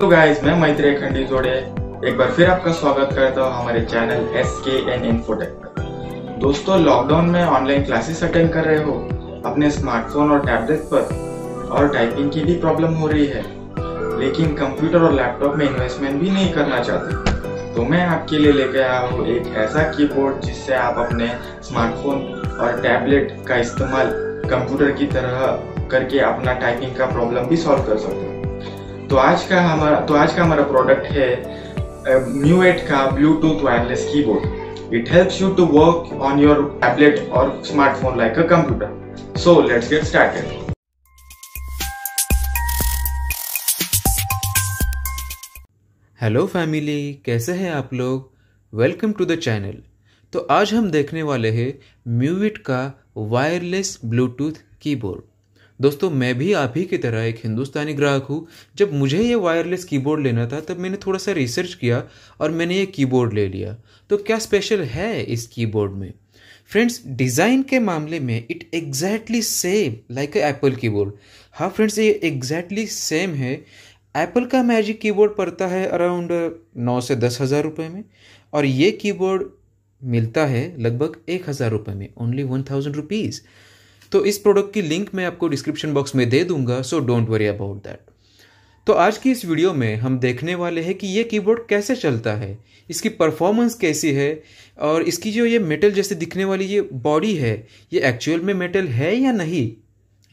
तो गाइज मैं मैत्री खंडी जोड़े एक बार फिर आपका स्वागत करता हूँ हमारे channel S K N infotech पर दोस्तों लॉकडाउन में ऑनलाइन क्लासेस अटेंड कर रहे हो अपने स्मार्टफोन और टैबलेट पर और टाइपिंग की भी प्रॉब्लम हो रही है लेकिन कंप्यूटर और लैपटॉप में इन्वेस्टमेंट भी नहीं करना चाहते तो मैं आपके लिए लेकर आया हूँ एक ऐसा कीबोर्ड जिससे आप अपने स्मार्टफोन और टैबलेट का इस्तेमाल कंप्यूटर की तरह करके अपना टाइपिंग का प्रॉब्लम भी सॉल्व कर सकते हो तो आज का हमारा तो आज का हमारा प्रोडक्ट है न्यू एट का bluetooth wireless keyboard it helps you to work on your tablet और smartphone like a computer so let's get started hello family कैसे हैं आप लोग वेलकम टू द चैनल तो आज हम देखने वाले हैं म्यूविट का वायरलेस ब्लूटूथ कीबोर्ड दोस्तों मैं भी आप ही की तरह एक हिंदुस्तानी ग्राहक हूँ जब मुझे ये वायरलेस कीबोर्ड लेना था तब मैंने थोड़ा सा रिसर्च किया और मैंने ये कीबोर्ड ले लिया तो क्या स्पेशल है इस कीबोर्ड में फ्रेंड्स डिज़ाइन के मामले में it exactly same like a Apple keyboard हाँ फ्रेंड्स ये एग्जैक्टली सेम है एप्पल का मैजिक कीबोर्ड पड़ता है अराउंड नौ से दस हज़ार रुपये में और ये कीबोर्ड मिलता है लगभग एक हज़ार रुपये में ओनली वन थाउजेंड रुपीज़ तो इस प्रोडक्ट की लिंक मैं आपको डिस्क्रिप्शन बॉक्स में दे दूंगा so don't worry about that तो आज की इस वीडियो में हम देखने वाले हैं कि ये कीबोर्ड कैसे चलता है इसकी परफॉर्मेंस कैसी है और इसकी जो ये मेटल जैसे दिखने वाली ये बॉडी है ये एक्चुअल में मेटल है या नहीं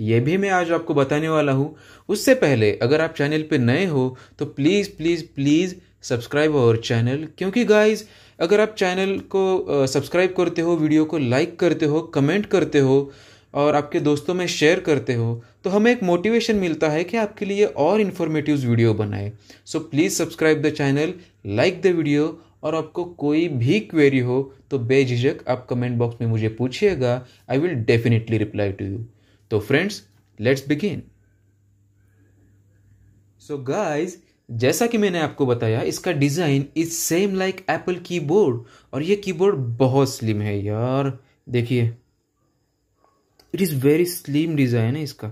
ये भी मैं आज आपको बताने वाला हूँ उससे पहले अगर आप चैनल पे नए हो तो प्लीज़ प्लीज़ प्लीज़ सब्सक्राइब और चैनल क्योंकि गाइज अगर आप चैनल को सब्सक्राइब करते हो वीडियो को लाइक करते हो कमेंट करते हो और आपके दोस्तों में शेयर करते हो तो हमें एक मोटिवेशन मिलता है कि आपके लिए और इन्फॉर्मेटिव वीडियो बनाए so please subscribe the channel like the video और आपको कोई भी क्वेरी हो तो बेझिझक आप कमेंट बॉक्स में मुझे पूछिएगा I will definitely reply to you तो friends let's begin so guys जैसा कि मैंने आपको बताया इसका design is same like Apple keyboard और ये कीबोर्ड बहुत स्लिम है यार देखिए it is very slim design है इसका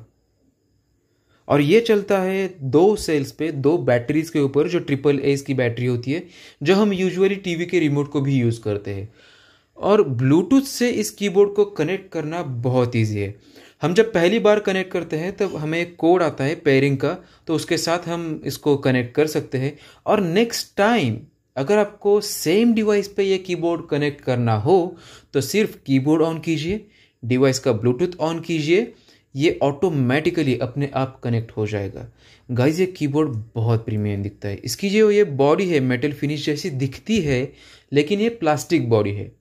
और ये चलता है दो सेल्स पे दो बैटरीज के ऊपर जो ट्रिपल एस की बैटरी होती है जो हम यूजुअली टीवी के रिमोट को भी यूज़ करते हैं और ब्लूटूथ से इस कीबोर्ड को कनेक्ट करना बहुत ईजी है हम जब पहली बार कनेक्ट करते हैं तब हमें एक कोड आता है पेयरिंग का तो उसके साथ हम इसको कनेक्ट कर सकते हैं और नेक्स्ट टाइम अगर आपको सेम डिवाइस पे यह कीबोर्ड कनेक्ट करना हो तो सिर्फ कीबोर्ड ऑन कीजिए डिवाइस का ब्लूटूथ ऑन कीजिए ये ऑटोमेटिकली अपने आप कनेक्ट हो जाएगा गाइज ये कीबोर्ड बहुत प्रीमियम दिखता है इसकी जो ये बॉडी है मेटल फिनिश जैसी दिखती है लेकिन ये प्लास्टिक बॉडी है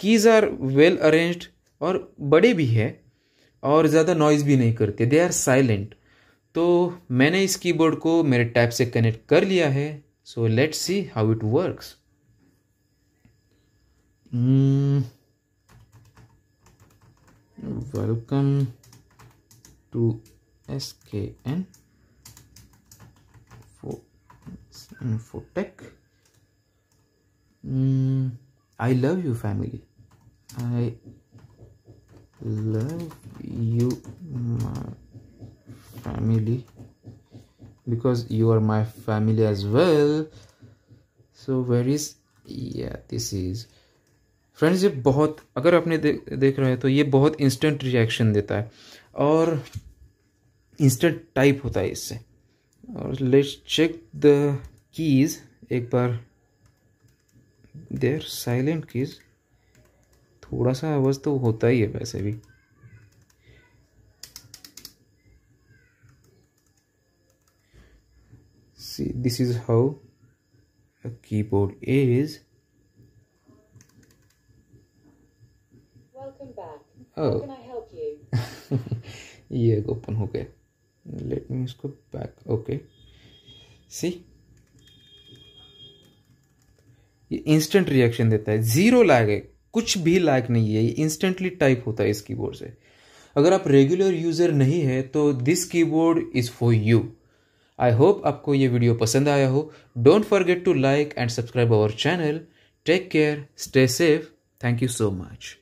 कीज़ आर वेल अरेंज्ड और बड़े भी है और ज़्यादा नॉइज़ भी नहीं करते दे आर साइलेंट तो मैंने इस कीबोर्ड को मेरे टैप से कनेक्ट कर लिया है so let's see how it works welcome to skn for infotech mm, i love you family i love you my family because you are my family as well so where is yeah this is friends ये बहुत अगर आपने दे, देख रहे हैं तो ये बहुत इंस्टेंट रिएक्शन देता है और इंस्टेंट टाइप होता है इससे और लेट्स चेक द कीज़ एक बार देर साइलेंट कीज़ थोड़ा सा आवाज़ तो होता ही है वैसे भी see this is how a is oh. How can I help you? ये ओपन हो गया लेट मी इसको बैक ओके सी ये इंस्टेंट रिएक्शन देता है जीरो लैग है कुछ भी लैग नहीं है ये इंस्टेंटली टाइप होता है इस कीबोर्ड से अगर आप रेगुलर यूज़र नहीं है तो this keyboard is for you I hope आपको ये वीडियो पसंद आया हो don't forget to like and subscribe our channel take care stay safe thank you so much